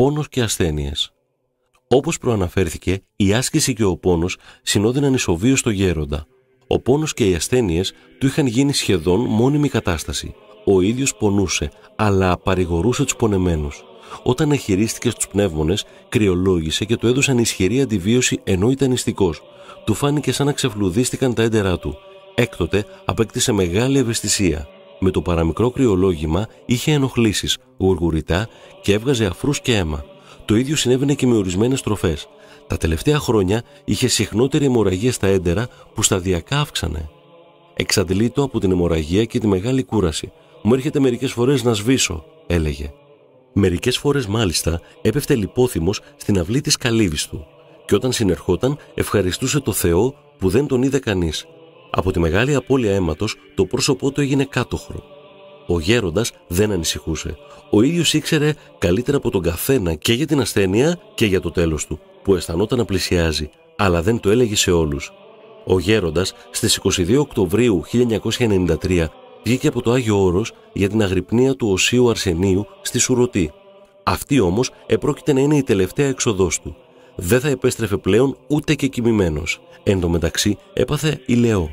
πόνος και ασθένειες. Όπως προαναφέρθηκε, η άσκηση και ο πόνος συνόδυναν ισοβίως στο γέροντα. Ο πόνος και οι ασθένειες του είχαν γίνει σχεδόν μόνιμη κατάσταση. Ο ίδιος πονούσε, αλλά παρηγορούσε τους πονεμένους. Όταν εχειρίστηκε στους πνεύμονες, κρυολόγησε και του έδωσαν ισχυρή αντιβίωση ενώ ήταν ιστικός. Του φάνηκε σαν να ξεφλουδίστηκαν τα έντερά του. Έκτοτε απέκτησε μεγάλη ευαισθησία με το παραμικρό κρυολόγημα είχε ενοχλήσεις, γουργουριτά και έβγαζε αφρούς και αίμα. Το ίδιο συνέβαινε και με ορισμένες τροφές. Τα τελευταία χρόνια είχε συχνότερη αιμορραγία στα έντερα που σταδιακά αύξανε. Εξαντλείτο από την αιμορραγία και τη μεγάλη κούραση. Μου έρχεται μερικές φορές να σβήσω, έλεγε. Μερικές φορές μάλιστα έπεφτε λιπόθυμος στην αυλή της καλύβης του. Και όταν συνερχόταν, ευχαριστούσε το Θεό που δεν τον είδε κανείς. Από τη μεγάλη απώλεια αίματος το πρόσωπό του έγινε κάτοχρο. Ο γέροντας δεν ανησυχούσε. Ο ίδιος ήξερε καλύτερα από τον καθένα και για την ασθένεια και για το τέλος του, που αισθανόταν να πλησιάζει, αλλά δεν το έλεγε σε όλους. Ο γέροντας στις 22 Οκτωβρίου 1993 βγήκε από το Άγιο Όρος για την αγρυπνία του Οσίου Αρσενίου στη Σουρωτή. Αυτή όμως επρόκειται να είναι η τελευταία εξοδός του. Δεν θα επέστρεφε πλέον ούτε και κοιμημένος. Εν τω μεταξύ έπαθε ηλαιό.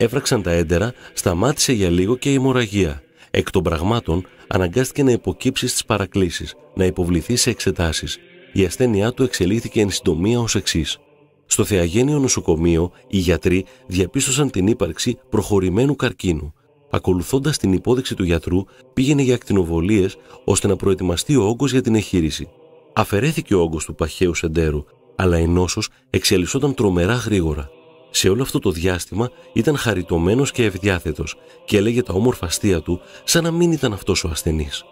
Έφραξαν τα έντερα, σταμάτησε για λίγο και η μοραγία. Εκ των πραγμάτων, αναγκάστηκε να υποκύψει στις παρακλήσεις, να υποβληθεί σε εξετάσεις. Η ασθένειά του εξελίχθηκε εν συντομία ως εξής. Στο Θεαγένειο Νοσοκομείο, οι γιατροί διαπίστωσαν την ύπαρξη προχωρημένου καρκίνου. Ακολουθώντας την υπόδειξη του γιατρού, πήγαινε για ακτινοβολίες ώστε να προετοιμαστεί ο όγκος για την εγχείρηση. Αφαιρέθηκε ο όγκος του παχαίου σεντέρου, αλλά η νόσος εξελισσόταν τρομερά γρήγορα. Σε όλο αυτό το διάστημα ήταν χαριτωμένος και ευδιάθετος, και έλεγε τα όμορφα αστεία του σαν να μην ήταν αυτός ο ασθενής.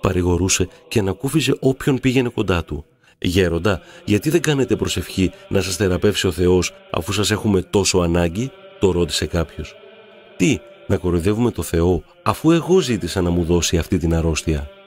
Παρηγορούσε και ανακούφιζε όποιον πήγαινε κοντά του. «Γέροντα, γιατί δεν κάνετε προσευχή να σας θεραπεύσει ο Θεός αφού σας έχουμε τόσο ανάγκη» το ρώτησε κάποιος. «Τι, να κοροϊδεύουμε το Θεό αφού εγώ ζήτησα να μου δώσει αυτή την αρρώστια»